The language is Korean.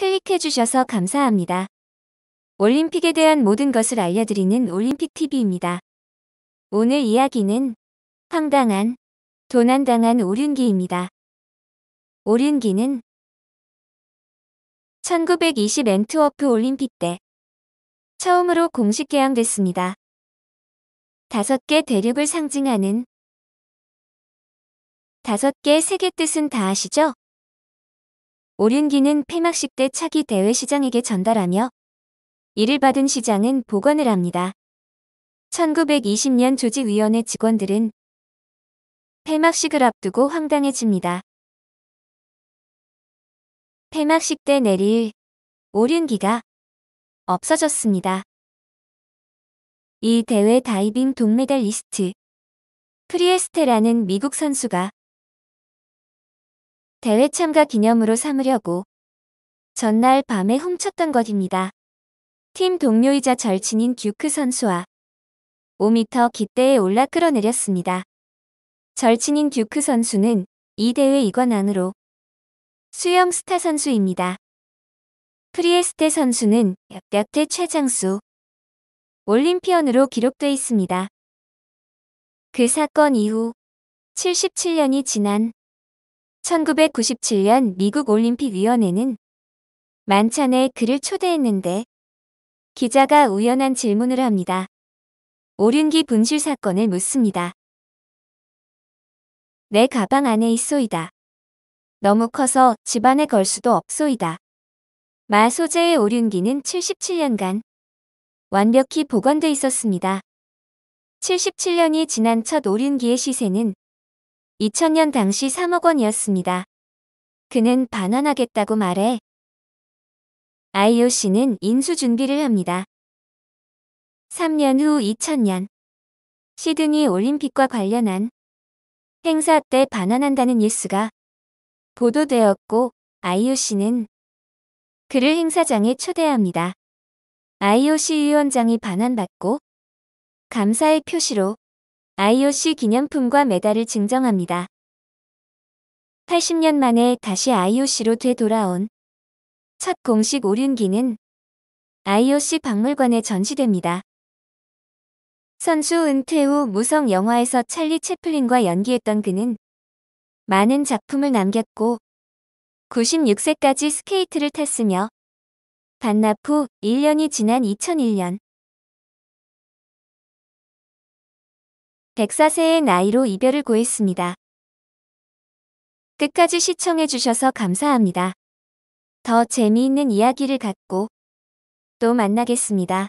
클릭해주셔서 감사합니다. 올림픽에 대한 모든 것을 알려드리는 올림픽TV입니다. 오늘 이야기는 황당한, 도난당한 오륜기입니다. 오륜기는 1920엔트워프 올림픽 때 처음으로 공식 개항됐습니다. 다섯 개 대륙을 상징하는 다섯 개 세계 뜻은 다 아시죠? 오륜기는 폐막식 때 차기 대회 시장에게 전달하며 이를 받은 시장은 복원을 합니다. 1920년 조직위원회 직원들은 폐막식을 앞두고 황당해집니다. 폐막식 때 내릴 오륜기가 없어졌습니다. 이 대회 다이빙 동메달 리스트 프리에스테라는 미국 선수가 대회 참가 기념으로 삼으려고 전날 밤에 훔쳤던 것입니다. 팀 동료이자 절친인 듀크 선수와 5m 기대에 올라 끌어내렸습니다. 절친인 듀크 선수는 이 대회 이관 왕으로 수영 스타 선수입니다. 프리에스테 선수는 역대 최장수 올림피언으로 기록돼 있습니다. 그 사건 이후 77년이 지난 1997년 미국 올림픽위원회는 만찬에 그를 초대했는데 기자가 우연한 질문을 합니다. 오륜기 분실 사건을 묻습니다. 내 가방 안에 있소이다. 너무 커서 집안에 걸 수도 없소이다. 마 소재의 오륜기는 77년간 완벽히 보관돼 있었습니다. 77년이 지난 첫 오륜기의 시세는 2000년 당시 3억 원이었습니다. 그는 반환하겠다고 말해 IOC는 인수 준비를 합니다. 3년 후 2000년 시드니 올림픽과 관련한 행사 때 반환한다는 뉴스가 보도되었고 IOC는 그를 행사장에 초대합니다. IOC 위원장이 반환받고 감사의 표시로 IOC 기념품과 메달을 증정합니다. 80년 만에 다시 IOC로 되돌아온 첫 공식 오륜기는 IOC 박물관에 전시됩니다. 선수 은퇴 후 무성 영화에서 찰리 채플린과 연기했던 그는 많은 작품을 남겼고 96세까지 스케이트를 탔으며 반납 후 1년이 지난 2001년 104세의 나이로 이별을 고했습니다. 끝까지 시청해주셔서 감사합니다. 더 재미있는 이야기를 갖고 또 만나겠습니다.